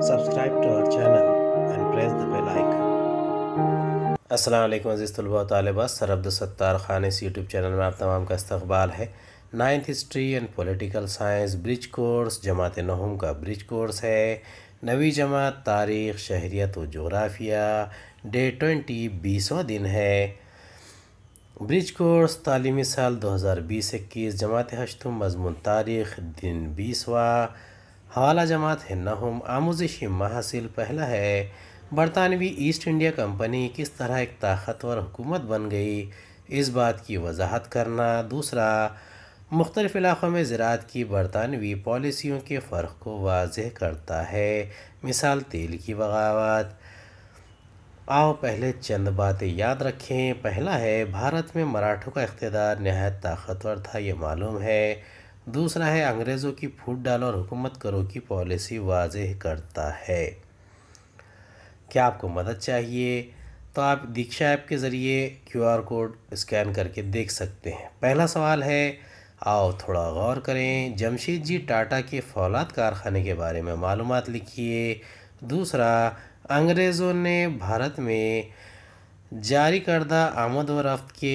to our channel and press the bell icon अस्सलाम वालेकुम अज़ीज़ तलबा तलबा सर अब्दुलसत्तार ख़ान इस यूट्यूब चैनल में आप तमाम का इस्तकबाल है ninth history and political science bridge course जमात नहम का ब्रिज कोर्स है नवी जमात तारीख़ शहरियत व जोग्राफिया डे ट्वेंटी बीसवा दिन है ब्रिज कोर्स तालीमी साल दो हज़ार बीस इक्कीस जमात हशतम मजमून तारीख़ दिन बीसवा हवाला जमात हन्नाहम आमोजिशी हासिल पहला है बरतानवी ईस्ट इंडिया कंपनी किस तरह एक ताकतवर हुकूमत बन गई इस बात की वजाहत करना दूसरा मुख्तलिफ़ इलाक़ों में ज़रात की बरतानवी पॉलिसियों के फ़र्क़ को वाज करता है मिसाल तेल की बगावत आओ पहले चंद बातें याद रखें पहला है भारत में मराठों का इकतदार नहायत ताकतवर था ये मालूम है दूसरा है अंग्रेज़ों की फूट डालो और हुकूमत करो की पॉलिसी वाज करता है क्या आपको मदद चाहिए तो आप दीक्षा ऐप के ज़रिए क्यूआर कोड स्कैन करके देख सकते हैं पहला सवाल है आओ थोड़ा गौर करें जमशेद जी टाटा के फौलाद कारखाने के बारे में मालूम लिखिए दूसरा अंग्रेज़ों ने भारत में जारी करदा आमद व रफ्त के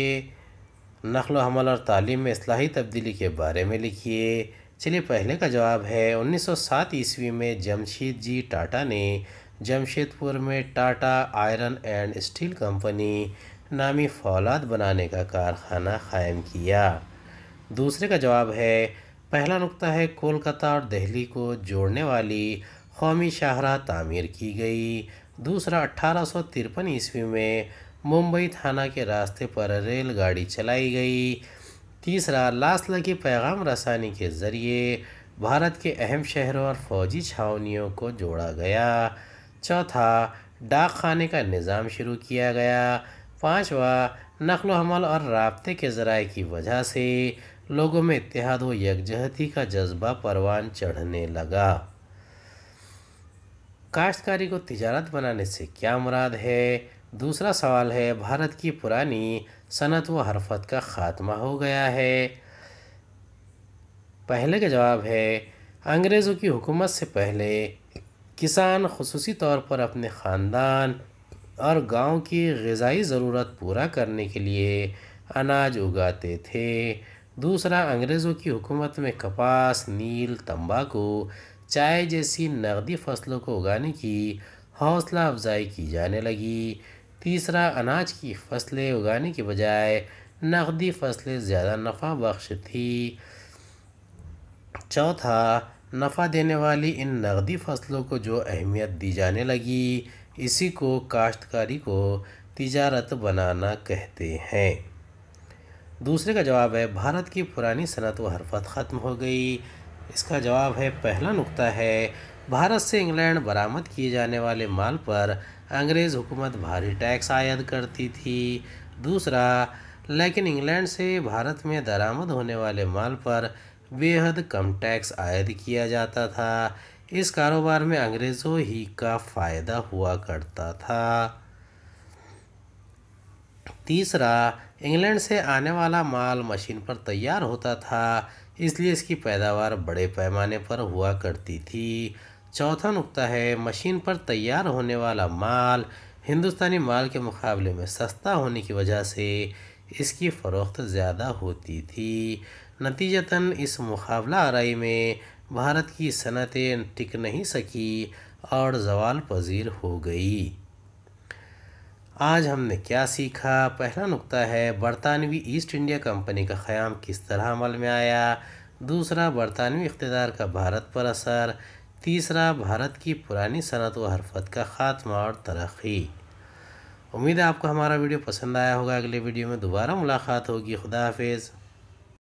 नकल हमल और तालीम में असलाही तब्दीली के बारे में लिखिए चलिए पहले का जवाब है 1907 ईस्वी में जमशेद जी टाटा ने जमशेदपुर में Tata iron and steel company नामी फौलाद बनाने का कारखाना क़ायम किया दूसरे का जवाब है पहला नुक्ता है कोलकाता और दिल्ली को जोड़ने वाली कौमी शाहरा तामीर की गई दूसरा अट्ठारह ईस्वी में मुंबई थाना के रास्ते पर रेलगाड़ी चलाई गई तीसरा लासला की पैगाम रसानी के ज़रिए भारत के अहम शहरों और फौजी छावनियों को जोड़ा गया चौथा डाक खाने का निज़ाम शुरू किया गया पाँचवा नकल हमल और रबते के ज़रा की वजह से लोगों में इतिहाद व यकजहती का जज्बा परवान चढ़ने लगा काश्तकारी को तिजारत बनाने से क्या मुराद है दूसरा सवाल है भारत की पुरानी सनत व हरफत का ख़ात्मा हो गया है पहले का जवाब है अंग्रेज़ों की हुकूमत से पहले किसान खसूसी तौर पर अपने ख़ानदान और गांव की गज़ाई ज़रूरत पूरा करने के लिए अनाज उगाते थे दूसरा अंग्रेज़ों की हुकूमत में कपास नील तंबाकू चाय जैसी नकदी फसलों को उगाने की हौसला अफजाई की जाने लगी तीसरा अनाज की फसलें उगाने के बजाय नकदी फसलें ज़्यादा नफ़ा बख्श थी चौथा नफ़ा देने वाली इन नकदी फसलों को जो अहमियत दी जाने लगी इसी को काश्तकारी को तिजारत बनाना कहते हैं दूसरे का जवाब है भारत की पुरानी सनत व हरफत ख़त्म हो गई इसका जवाब है पहला नुकता है भारत से इंग्लैंड बरामद किए जाने वाले माल पर अंग्रेज़ हुकूमत भारी टैक्स आयद करती थी दूसरा लेकिन इंग्लैंड से भारत में दरामद होने वाले माल पर बेहद कम टैक्स आयद किया जाता था इस कारोबार में अंग्रेज़ों ही का फ़ायदा हुआ करता था तीसरा इंग्लैंड से आने वाला माल मशीन पर तैयार होता था इसलिए इसकी पैदावार बड़े पैमाने पर हुआ करती थी चौथा नुकता है मशीन पर तैयार होने वाला माल हिंदुस्तानी माल के मुकाबले में सस्ता होने की वजह से इसकी फ़रोख्त ज़्यादा होती थी नतीजतन इस मुकाबला आरई में भारत की सनतें टिक नहीं सकी और जवाल पजीर हो गई आज हमने क्या सीखा पहला नुकता है बरतानवी ईस्ट इंडिया कंपनी का क़्याम किस तरह अमल में आया दूसरा बरतानवी इकतदार का भारत पर असर तीसरा भारत की पुरानी सनत व हरफत का ख़ात्मा और तरक्की उम्मीद है आपको हमारा वीडियो पसंद आया होगा अगले वीडियो में दोबारा मुलाकात होगी खुदा हाफिज़